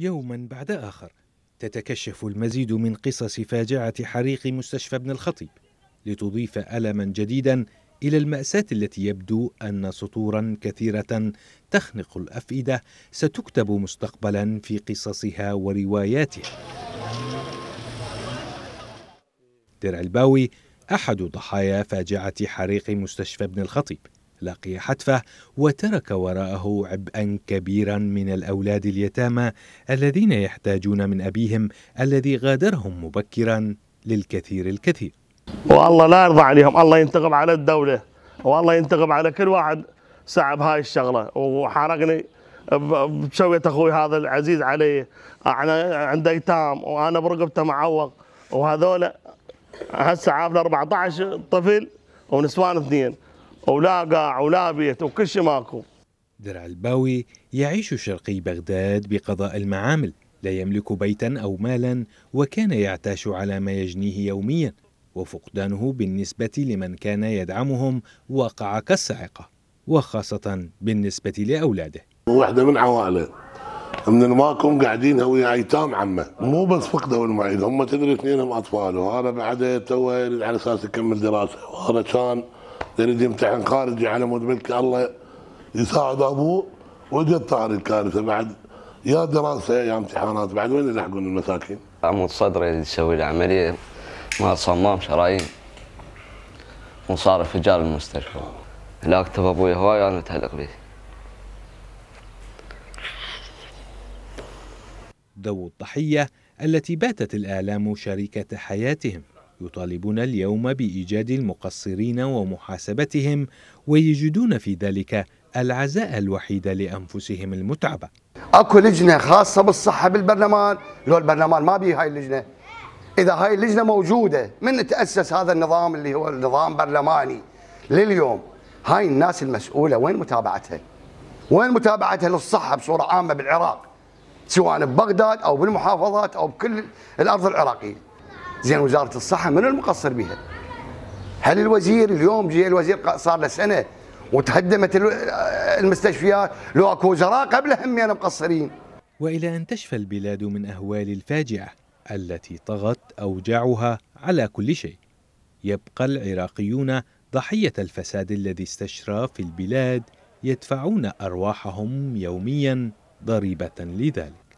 يوما بعد آخر تتكشف المزيد من قصص فاجعة حريق مستشفى ابن الخطيب لتضيف ألما جديدا إلى المأساة التي يبدو أن سطورا كثيرة تخنق الأفئدة ستكتب مستقبلا في قصصها ورواياتها درع الباوي أحد ضحايا فاجعة حريق مستشفى ابن الخطيب لقي حتفه وترك وراءه عبئا كبيرا من الاولاد اليتامى الذين يحتاجون من ابيهم الذي غادرهم مبكرا للكثير الكثير. والله لا يرضى عليهم، الله ينتقم على الدوله، والله ينتقم على كل واحد سعى بهاي الشغله وحرقني بشوية اخوي هذا العزيز علي انا عنده ايتام وانا برقبته معوق وهذول هسه عافنا 14 طفل ونسوان اثنين ولا قاع ولا بيت وكل شيء ماكو درع الباوي يعيش شرقي بغداد بقضاء المعامل لا يملك بيتا أو مالا وكان يعتاش على ما يجنيه يوميا وفقدانه بالنسبة لمن كان يدعمهم وقع كالصاعقة وخاصة بالنسبة لأولاده واحدة من عوائله من الماكم قاعدين هو ايتام عمه مو بس فقدوا المعيد هم تدري اثنينهم اطفال وهذا بعده تو على اساس يكمل دراسه وهذا كان يريد يمتحن خارجي على مود ملك الله يساعد ابوه وجد طار الكارثه بعد يا دراسه يا امتحانات بعد وين يلحقون المساكين؟ عمود صدره اللي يسوي له عمليه ما صمام شرايين وصار انفجار المستشفى لا اكتب ابوي هواي انا متعلق به ذوو الضحيه التي باتت الآلام شريكة حياتهم يطالبون اليوم بإيجاد المقصرين ومحاسبتهم ويجدون في ذلك العزاء الوحيد لأنفسهم المتعبة اكو لجنة خاصة بالصحة بالبرلمان لو البرلمان ما بيه هاي اللجنة إذا هاي اللجنة موجودة من تأسس هذا النظام اللي هو نظام برلماني لليوم هاي الناس المسؤولة وين متابعتها وين متابعتها للصحة بصورة عامة بالعراق سواء ببغداد أو بالمحافظات أو بكل الأرض العراقية زين وزاره الصحه من المقصر بها؟ هل الوزير اليوم جاء الوزير صار له سنه وتهدمت المستشفيات لو اكو وزراء قبلهم هم يعني مقصرين والى ان تشفى البلاد من اهوال الفاجعه التي طغت اوجاعها على كل شيء يبقى العراقيون ضحيه الفساد الذي استشرى في البلاد يدفعون ارواحهم يوميا ضريبه لذلك